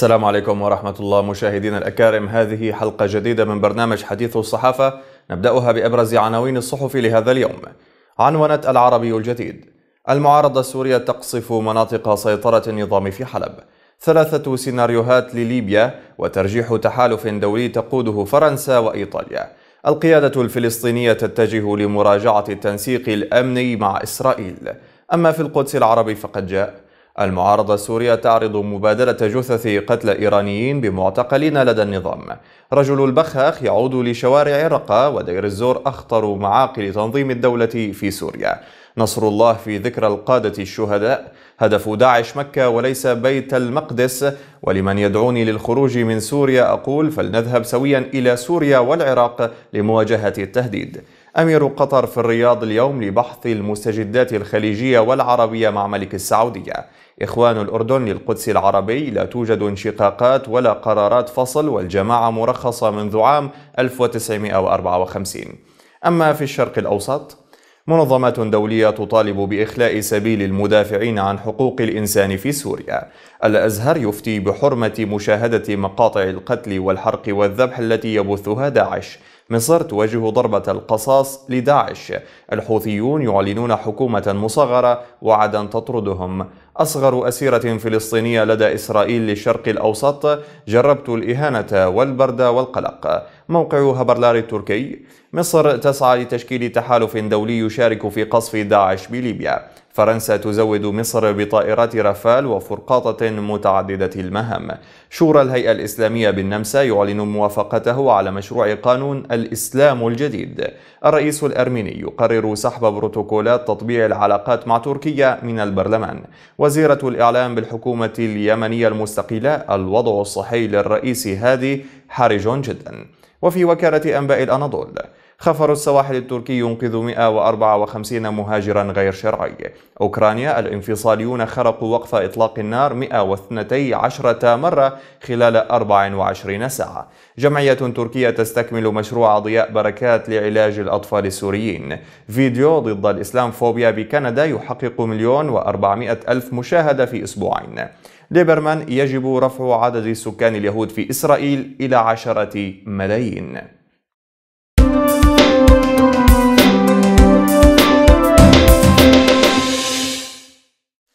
السلام عليكم ورحمة الله مشاهدينا الأكارم هذه حلقة جديدة من برنامج حديث الصحافة نبدأها بأبرز عناوين الصحف لهذا اليوم عنونت العربي الجديد المعارضة السورية تقصف مناطق سيطرة النظام في حلب ثلاثة سيناريوهات لليبيا وترجيح تحالف دولي تقوده فرنسا وإيطاليا القيادة الفلسطينية تتجه لمراجعة التنسيق الأمني مع إسرائيل أما في القدس العربي فقد جاء المعارضة السورية تعرض مبادرة جثث قتل إيرانيين بمعتقلين لدى النظام رجل البخاخ يعود لشوارع رقة ودير الزور أخطر معاقل تنظيم الدولة في سوريا نصر الله في ذكرى القادة الشهداء هدف داعش مكة وليس بيت المقدس ولمن يدعوني للخروج من سوريا أقول فلنذهب سويا إلى سوريا والعراق لمواجهة التهديد أمير قطر في الرياض اليوم لبحث المستجدات الخليجية والعربية مع ملك السعودية إخوان الأردن للقدس العربي لا توجد انشقاقات ولا قرارات فصل والجماعة مرخصة منذ عام 1954 أما في الشرق الأوسط منظمات دولية تطالب بإخلاء سبيل المدافعين عن حقوق الإنسان في سوريا. الأزهر يفتي بحرمة مشاهدة مقاطع القتل والحرق والذبح التي يبثها داعش مصر تواجه ضربة القصاص لداعش الحوثيون يعلنون حكومة مصغرة وعدا تطردهم أصغر أسيرة فلسطينية لدى إسرائيل للشرق الأوسط جربت الإهانة والبرد والقلق موقع هبرلار التركي مصر تسعى لتشكيل تحالف دولي يشارك في قصف داعش بليبيا فرنسا تزود مصر بطائرات رافال وفرقاطة متعددة المهام شورى الهيئة الإسلامية بالنمسا يعلن موافقته على مشروع قانون الإسلام الجديد الرئيس الأرميني يقرر سحب بروتوكولات تطبيع العلاقات مع تركيا من البرلمان وزيرة الإعلام بالحكومة اليمنية المستقلة الوضع الصحي للرئيس هادي حرج جدا وفي وكالة أنباء الأناضول خفر السواحل التركي ينقذ 154 مهاجرا غير شرعي أوكرانيا الانفصاليون خرقوا وقف إطلاق النار 112 مرة خلال 24 ساعة جمعية تركية تستكمل مشروع ضياء بركات لعلاج الأطفال السوريين فيديو ضد الإسلام فوبيا بكندا يحقق مليون وأربعمائة ألف مشاهدة في أسبوعين ليبرمان يجب رفع عدد السكان اليهود في إسرائيل إلى عشرة ملايين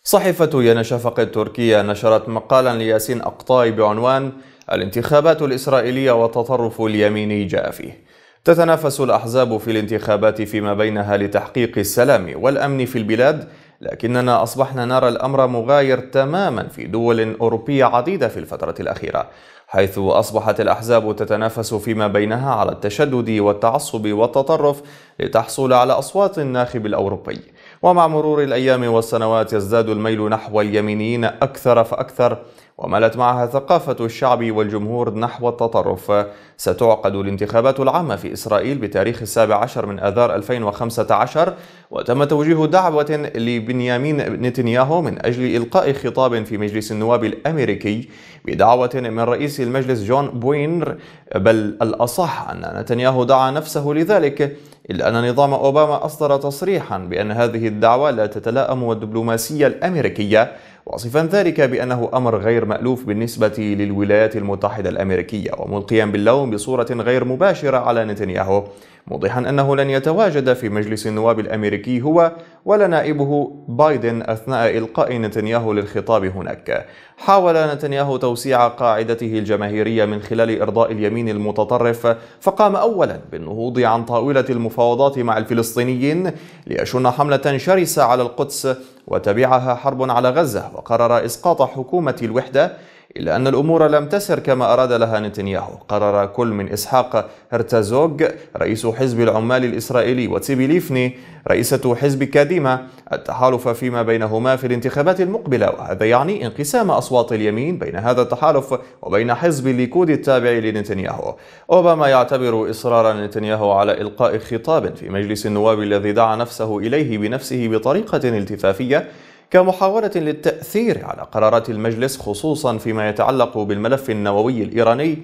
صحيفة يانا شفق التركية نشرت مقالا لياسين أقطاي بعنوان الانتخابات الإسرائيلية والتطرف اليميني جاء فيه تتنافس الأحزاب في الانتخابات فيما بينها لتحقيق السلام والأمن في البلاد لكننا أصبحنا نرى الأمر مغاير تماما في دول أوروبية عديدة في الفترة الأخيرة حيث أصبحت الأحزاب تتنافس فيما بينها على التشدد والتعصب والتطرف لتحصل على أصوات الناخب الأوروبي ومع مرور الأيام والسنوات يزداد الميل نحو اليمينيين أكثر فأكثر وملت معها ثقافة الشعب والجمهور نحو التطرف ستعقد الانتخابات العامة في إسرائيل بتاريخ السابع عشر من أذار 2015 وتم توجيه دعوة لبنيامين نتنياهو من أجل إلقاء خطاب في مجلس النواب الأمريكي بدعوة من رئيس المجلس جون بوينر بل الأصح أن نتنياهو دعا نفسه لذلك إلا أن نظام أوباما أصدر تصريحا بأن هذه الدعوة لا تتلائم والدبلوماسية الأمريكية واصفا ذلك بأنه أمر غير مألوف بالنسبة للولايات المتحدة الأمريكية وملقيا باللوم بصورة غير مباشرة على نتنياهو موضحا أنه لن يتواجد في مجلس النواب الأمريكي هو ولا نائبه بايدن أثناء إلقاء نتنياهو للخطاب هناك حاول نتنياهو توسيع قاعدته الجماهيرية من خلال إرضاء اليمين المتطرف فقام أولا بالنهوض عن طاولة المفاوضات مع الفلسطينيين ليشن حملة شرسة على القدس وتبعها حرب على غزة وقرر إسقاط حكومة الوحدة إلا أن الأمور لم تسر كما أراد لها نتنياهو قرر كل من إسحاق هرتزوغ رئيس حزب العمال الإسرائيلي وتسيبي ليفني رئيسة حزب كاديما التحالف فيما بينهما في الانتخابات المقبلة وهذا يعني انقسام أصوات اليمين بين هذا التحالف وبين حزب الليكود التابع لنتنياهو أوباما يعتبر إصرار نتنياهو على إلقاء خطاب في مجلس النواب الذي دعا نفسه إليه بنفسه بطريقة التفافية كمحاولة للتأثير على قرارات المجلس خصوصا فيما يتعلق بالملف النووي الإيراني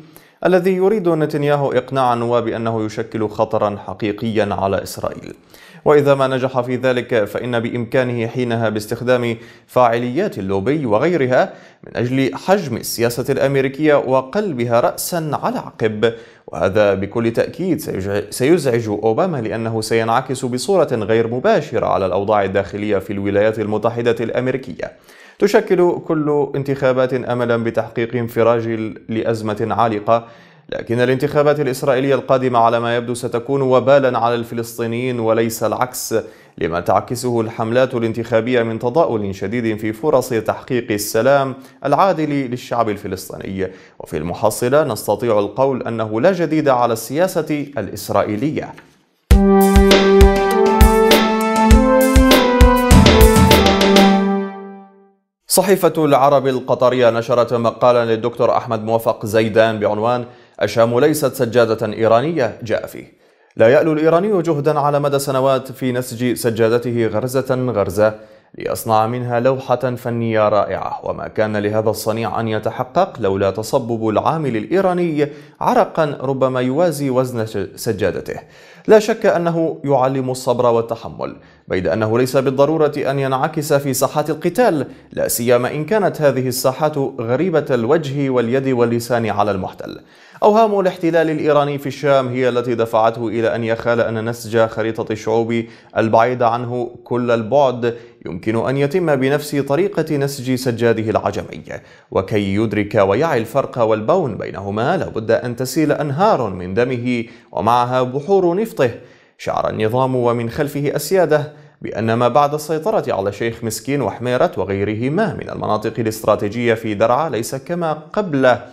الذي يريد نتنياهو إقناع النواب أنه يشكل خطرا حقيقيا على إسرائيل وإذا ما نجح في ذلك فإن بإمكانه حينها باستخدام فاعليات اللوبي وغيرها من أجل حجم السياسة الأمريكية وقلبها رأسا على عقب وهذا بكل تأكيد سيزعج أوباما لأنه سينعكس بصورة غير مباشرة على الأوضاع الداخلية في الولايات المتحدة الأمريكية تشكل كل انتخابات املا بتحقيق انفراج لازمه عالقه لكن الانتخابات الإسرائيلية القادمة على ما يبدو ستكون وبالا على الفلسطينيين وليس العكس لما تعكسه الحملات الانتخابية من تضاؤل شديد في فرص تحقيق السلام العادل للشعب الفلسطيني وفي المحصلة نستطيع القول أنه لا جديد على السياسة الإسرائيلية صحيفة العرب القطرية نشرت مقالا للدكتور أحمد موفق زيدان بعنوان الشام ليست سجادة إيرانية جاء فيه لا يألو الإيراني جهدا على مدى سنوات في نسج سجادته غرزة غرزة ليصنع منها لوحة فنية رائعة وما كان لهذا الصنيع أن يتحقق لولا تصبب العامل الإيراني عرقا ربما يوازي وزن سجادته لا شك أنه يعلم الصبر والتحمل بيد أنه ليس بالضرورة أن ينعكس في ساحات القتال لا سيما إن كانت هذه الساحات غريبة الوجه واليد واللسان على المحتل أوهام الاحتلال الإيراني في الشام هي التي دفعته إلى أن يخال أن نسج خريطة الشعوب البعيدة عنه كل البعد يمكن أن يتم بنفس طريقة نسج سجاده العجمي وكي يدرك ويعي الفرق والبون بينهما لابد أن تسيل أنهار من دمه ومعها بحور نفطه شعر النظام ومن خلفه أسياده بأن ما بعد السيطرة على شيخ مسكين وحميرة وغيرهما من المناطق الاستراتيجية في درعا ليس كما قبله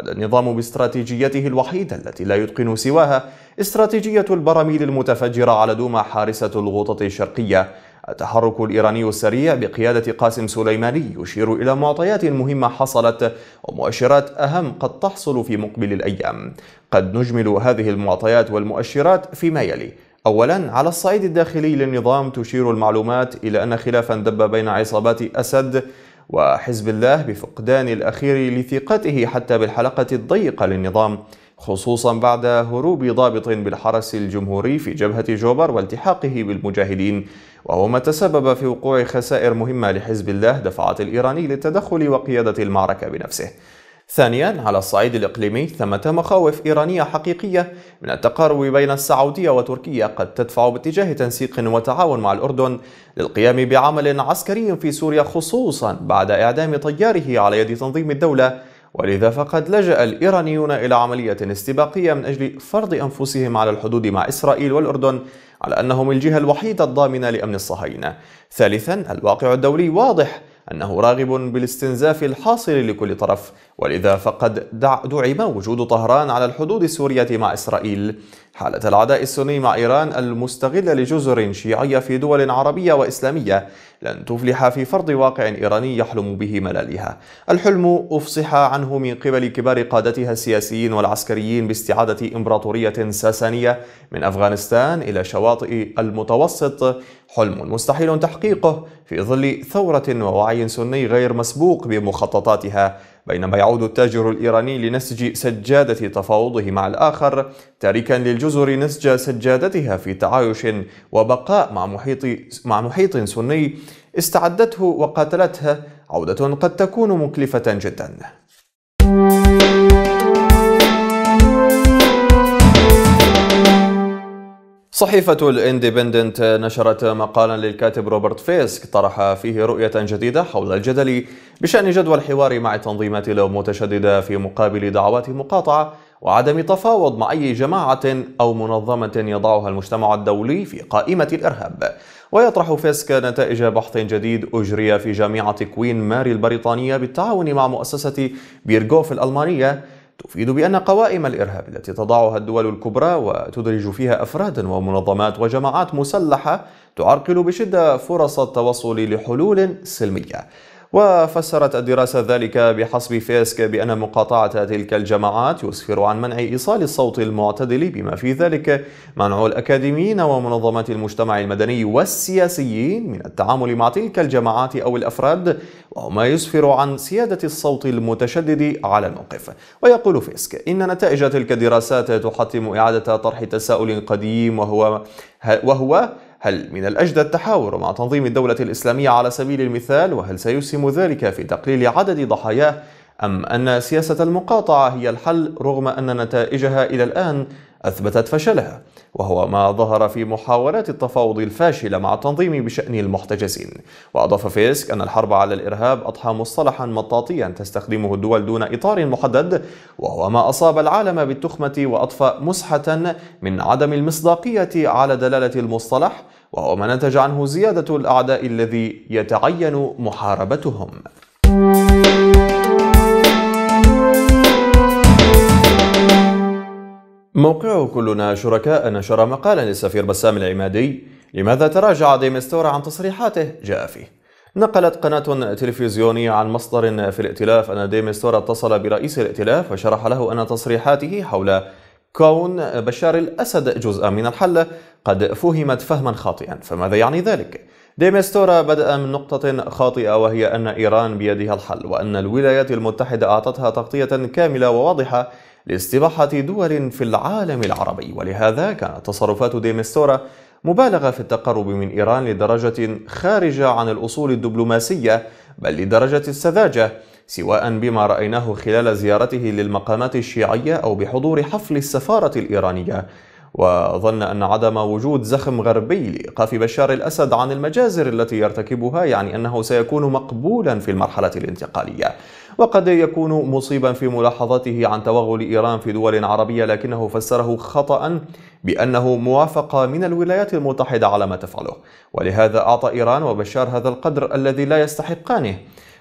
بدا النظام باستراتيجيته الوحيدة التي لا يتقن سواها استراتيجية البراميل المتفجرة على دوما حارسة الغوطة الشرقية التحرك الإيراني السريع بقيادة قاسم سليماني يشير إلى معطيات مهمة حصلت ومؤشرات أهم قد تحصل في مقبل الأيام قد نجمل هذه المعطيات والمؤشرات فيما يلي أولا على الصعيد الداخلي للنظام تشير المعلومات إلى أن خلافا دب بين عصابات أسد وحزب الله بفقدان الأخير لثقته حتى بالحلقة الضيقة للنظام خصوصا بعد هروب ضابط بالحرس الجمهوري في جبهة جوبر والتحاقه بالمجاهدين وهو ما تسبب في وقوع خسائر مهمة لحزب الله دفعت الإيراني للتدخل وقيادة المعركة بنفسه ثانيا على الصعيد الإقليمي ثمة مخاوف إيرانية حقيقية من التقارب بين السعودية وتركيا قد تدفع باتجاه تنسيق وتعاون مع الأردن للقيام بعمل عسكري في سوريا خصوصا بعد إعدام طياره على يد تنظيم الدولة ولذا فقد لجأ الإيرانيون إلى عملية استباقية من أجل فرض أنفسهم على الحدود مع إسرائيل والأردن على أنهم الجهة الوحيدة الضامنة لأمن الصهاينة ثالثا الواقع الدولي واضح أنه راغب بالاستنزاف الحاصل لكل طرف ولذا فقد دعم وجود طهران على الحدود السورية مع إسرائيل حالة العداء السني مع إيران المستغلة لجزر شيعية في دول عربية وإسلامية لن تفلح في فرض واقع إيراني يحلم به ملالها الحلم أفصح عنه من قبل كبار قادتها السياسيين والعسكريين باستعادة إمبراطورية ساسانية من أفغانستان إلى شواطئ المتوسط حلم مستحيل تحقيقه في ظل ثورة ووعي سني غير مسبوق بمخططاتها بينما يعود التاجر الإيراني لنسج سجادة تفاوضه مع الآخر تاركا للجزر نسج سجادتها في تعايش وبقاء مع محيط, مع محيط سني استعدته وقاتلته عودة قد تكون مكلفة جدا صحيفة الاندبندنت نشرت مقالا للكاتب روبرت فيسك طرح فيه رؤية جديدة حول الجدل بشأن جدوى الحوار مع تنظيمات المتشددة في مقابل دعوات مقاطعة وعدم تفاوض مع أي جماعة أو منظمة يضعها المجتمع الدولي في قائمة الإرهاب ويطرح فيسك نتائج بحث جديد أجري في جامعة كوين ماري البريطانية بالتعاون مع مؤسسة بيرغوف الألمانية تفيد بأن قوائم الإرهاب التي تضعها الدول الكبرى وتدرج فيها أفرادا ومنظمات وجماعات مسلحة تعرقل بشدة فرص التوصل لحلول سلمية وفسرت الدراسة ذلك بحسب فيسك بأن مقاطعة تلك الجماعات يسفر عن منع إيصال الصوت المعتدل بما في ذلك منع الأكاديميين ومنظمات المجتمع المدني والسياسيين من التعامل مع تلك الجماعات أو الأفراد وما يسفر عن سيادة الصوت المتشدد على الموقف ويقول فيسك إن نتائج تلك الدراسات تحتم إعادة طرح تساؤل قديم وهو وهو هل من الأجدى التحاور مع تنظيم الدولة الإسلامية على سبيل المثال وهل سيسهم ذلك في تقليل عدد ضحاياه أم أن سياسة المقاطعة هي الحل رغم أن نتائجها إلى الآن أثبتت فشلها وهو ما ظهر في محاولات التفاوض الفاشلة مع التنظيم بشأن المحتجزين وأضاف فيسك أن الحرب على الإرهاب أضحى مصطلحا مطاطيا تستخدمه الدول دون إطار محدد وهو ما أصاب العالم بالتخمة وأطفأ مسحة من عدم المصداقية على دلالة المصطلح وهو ما نتج عنه زيادة الأعداء الذي يتعين محاربتهم موقع كلنا شركاء نشر مقالا للسفير بسام العمادي لماذا تراجع ديمستور عن تصريحاته جاء فيه نقلت قناة تلفزيونية عن مصدر في الائتلاف أن ديمستور اتصل برئيس الائتلاف وشرح له أن تصريحاته حول كون بشار الأسد جزءا من الحل قد فهمت فهما خاطئا فماذا يعني ذلك؟ ديمستورا بدأ من نقطة خاطئة وهي أن إيران بيدها الحل وأن الولايات المتحدة أعطتها تغطية كاملة وواضحة لاستباحة دول في العالم العربي ولهذا كانت تصرفات ديمستورا مبالغة في التقرب من إيران لدرجة خارجة عن الأصول الدبلوماسية بل لدرجة السذاجة سواء بما رأيناه خلال زيارته للمقامات الشيعية أو بحضور حفل السفارة الإيرانية وظن أن عدم وجود زخم غربي لإيقاف بشار الأسد عن المجازر التي يرتكبها يعني أنه سيكون مقبولا في المرحلة الانتقالية وقد يكون مصيبا في ملاحظته عن توغل إيران في دول عربية لكنه فسره خطأ بأنه موافقة من الولايات المتحدة على ما تفعله ولهذا أعطى إيران وبشار هذا القدر الذي لا يستحقانه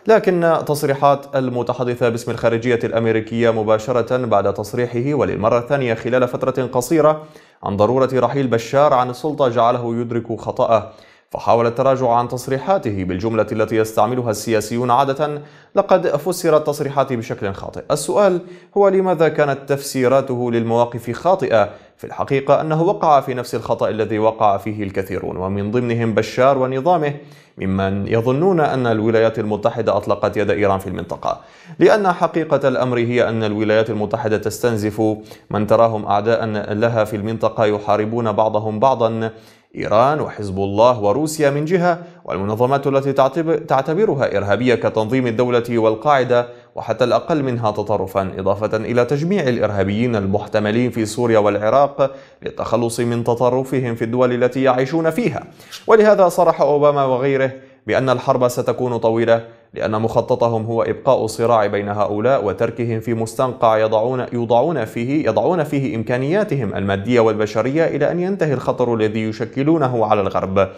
لكن تصريحات المتحدث باسم الخارجية الأمريكية مباشرة بعد تصريحه وللمرة الثانية خلال فترة قصيرة عن ضرورة رحيل بشار عن السلطة جعله يدرك خطأه فحاول التراجع عن تصريحاته بالجملة التي يستعملها السياسيون عادة لقد فسرت تصريحاته بشكل خاطئ السؤال هو لماذا كانت تفسيراته للمواقف خاطئة في الحقيقة أنه وقع في نفس الخطأ الذي وقع فيه الكثيرون ومن ضمنهم بشار ونظامه ممن يظنون أن الولايات المتحدة أطلقت يد إيران في المنطقة لأن حقيقة الأمر هي أن الولايات المتحدة تستنزف من تراهم أعداء لها في المنطقة يحاربون بعضهم بعضا إيران وحزب الله وروسيا من جهة والمنظمات التي تعتبرها إرهابية كتنظيم الدولة والقاعدة وحتى الأقل منها تطرفا إضافة إلى تجميع الإرهابيين المحتملين في سوريا والعراق للتخلص من تطرفهم في الدول التي يعيشون فيها ولهذا صرح أوباما وغيره بأن الحرب ستكون طويلة لأن مخططهم هو إبقاء الصراع بين هؤلاء وتركهم في مستنقع يضعون يضعون فيه يضعون فيه إمكانياتهم المادية والبشرية إلى أن ينتهي الخطر الذي يشكلونه على الغرب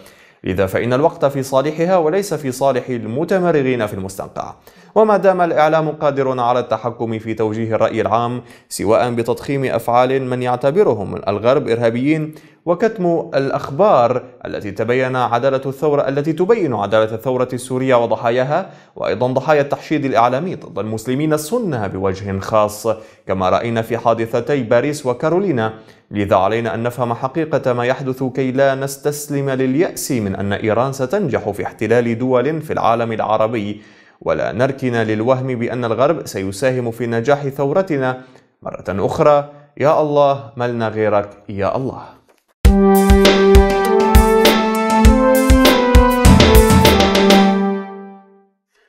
لذا فإن الوقت في صالحها وليس في صالح المتمرغين في المستنقع وما دام الإعلام قادر على التحكم في توجيه الرأي العام سواء بتضخيم أفعال من يعتبرهم الغرب إرهابيين وكتم الأخبار التي تبين عدالة الثورة التي تبين عدالة الثورة السورية وضحاياها وأيضا ضحايا التحشيد الإعلامي ضد المسلمين السنة بوجه خاص كما رأينا في حادثتي باريس وكارولينا لذا علينا أن نفهم حقيقة ما يحدث كي لا نستسلم لليأس من أن إيران ستنجح في احتلال دول في العالم العربي ولا نركن للوهم بأن الغرب سيساهم في نجاح ثورتنا مرة أخرى يا الله ملنا غيرك يا الله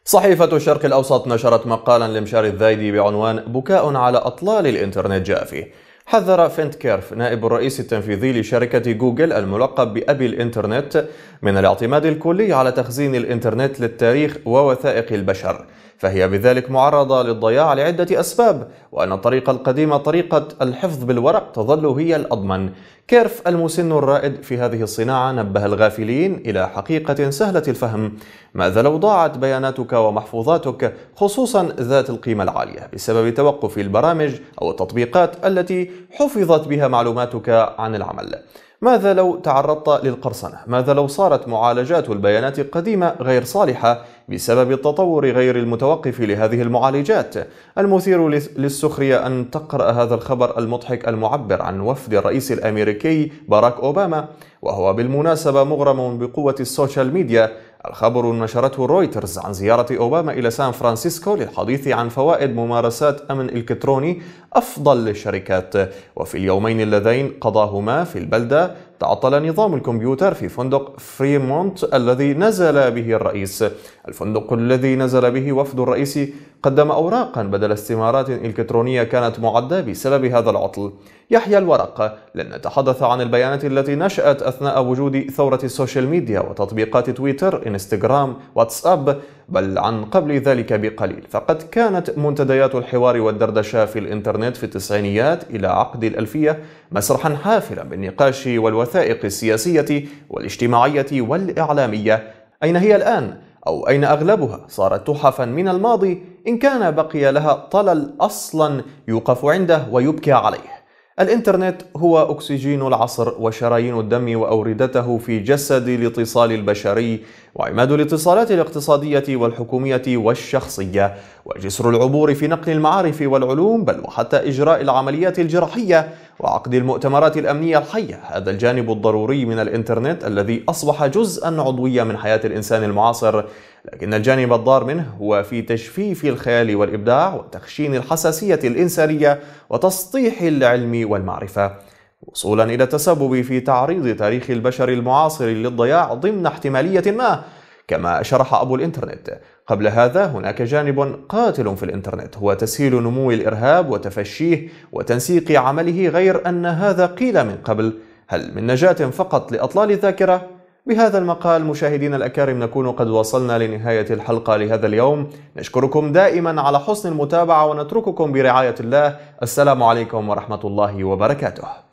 صحيفة الشرق الأوسط نشرت مقالا لمشار الذايدي بعنوان بكاء على أطلال الإنترنت جافي حذر فينت كيرف نائب الرئيس التنفيذي لشركة جوجل الملقب بأبي الإنترنت من الاعتماد الكلي على تخزين الإنترنت للتاريخ ووثائق البشر فهي بذلك معرضة للضياع لعدة أسباب وأن الطريقة القديمة طريقة الحفظ بالورق تظل هي الأضمن كيرف المسن الرائد في هذه الصناعة نبه الغافلين إلى حقيقة سهلة الفهم ماذا لو ضاعت بياناتك ومحفوظاتك خصوصا ذات القيمة العالية بسبب توقف البرامج أو التطبيقات التي حفظت بها معلوماتك عن العمل ماذا لو تعرضت للقرصنة؟ ماذا لو صارت معالجات البيانات القديمة غير صالحة بسبب التطور غير المتوقف لهذه المعالجات؟ المثير للسخرية أن تقرأ هذا الخبر المضحك المعبر عن وفد الرئيس الأمريكي باراك أوباما وهو بالمناسبة مغرم بقوة السوشيال ميديا الخبر نشرته رويترز عن زيارة أوباما إلى سان فرانسيسكو للحديث عن فوائد ممارسات أمن إلكتروني أفضل للشركات وفي اليومين اللذين قضاهما في البلدة تعطل نظام الكمبيوتر في فندق فريمونت الذي نزل به الرئيس الفندق الذي نزل به وفد الرئيس قدم أوراقا بدل استمارات إلكترونية كانت معدة بسبب هذا العطل يحيى الورق لن نتحدث عن البيانات التي نشأت أثناء وجود ثورة السوشيال ميديا وتطبيقات تويتر إنستغرام واتساب بل عن قبل ذلك بقليل فقد كانت منتديات الحوار والدردشة في الإنترنت الإنترنت في التسعينيات إلى عقد الألفية مسرحا حافلا بالنقاش والوثائق السياسية والاجتماعية والإعلامية أين هي الآن؟ أو أين أغلبها صارت تحفا من الماضي إن كان بقي لها طلل أصلا يوقف عنده ويبكى عليه الإنترنت هو أكسجين العصر وشرايين الدم وأوردته في جسد الاتصال البشري وعماد الاتصالات الاقتصادية والحكومية والشخصية وجسر العبور في نقل المعارف والعلوم بل وحتى إجراء العمليات الجراحية وعقد المؤتمرات الأمنية الحية هذا الجانب الضروري من الإنترنت الذي أصبح جزءا عضويا من حياة الإنسان المعاصر لكن الجانب الضار منه هو في تجفيف الخيال والإبداع وتخشين الحساسية الإنسانية وتسطيح العلم والمعرفة وصولا إلى التسبب في تعريض تاريخ البشر المعاصر للضياع ضمن احتمالية ما كما شرح أبو الإنترنت قبل هذا هناك جانب قاتل في الإنترنت هو تسهيل نمو الإرهاب وتفشيه وتنسيق عمله غير أن هذا قيل من قبل هل من نجاة فقط لأطلال الذاكرة؟ بهذا المقال مشاهدينا الأكارم نكون قد وصلنا لنهاية الحلقة لهذا اليوم نشكركم دائما على حسن المتابعة ونترككم برعاية الله السلام عليكم ورحمة الله وبركاته